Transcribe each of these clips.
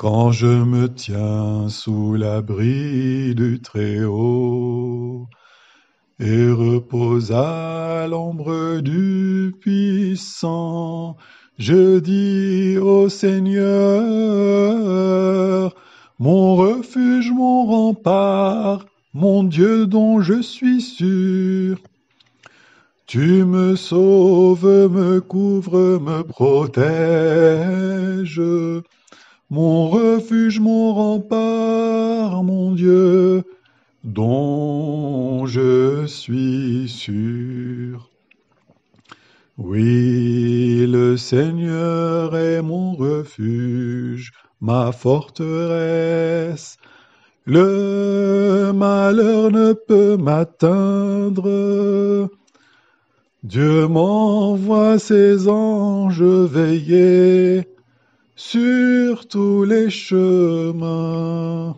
Quand je me tiens sous l'abri du Très-Haut et repose à l'ombre du Puissant, je dis au Seigneur, mon refuge, mon rempart, mon Dieu dont je suis sûr. Tu me sauves, me couvres, me protèges. Mon refuge, mon rempart, mon Dieu, dont je suis sûr. Oui, le Seigneur est mon refuge, ma forteresse. Le malheur ne peut m'atteindre. Dieu m'envoie ses anges veiller sur tous les chemins.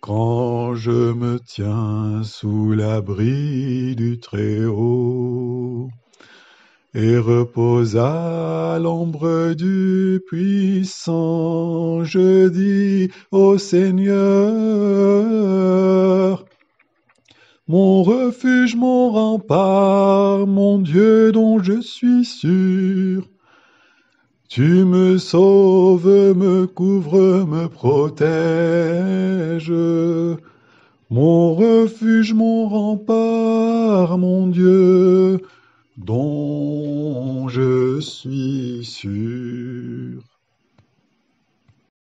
Quand je me tiens sous l'abri du Très-Haut et repose à l'ombre du Puissant, je dis au Seigneur, mon refuge, mon rempart, mon Dieu dont je suis sûr. Tu me sauves, me couvres, me protèges. Mon refuge, mon rempart, mon Dieu, dont je suis sûr.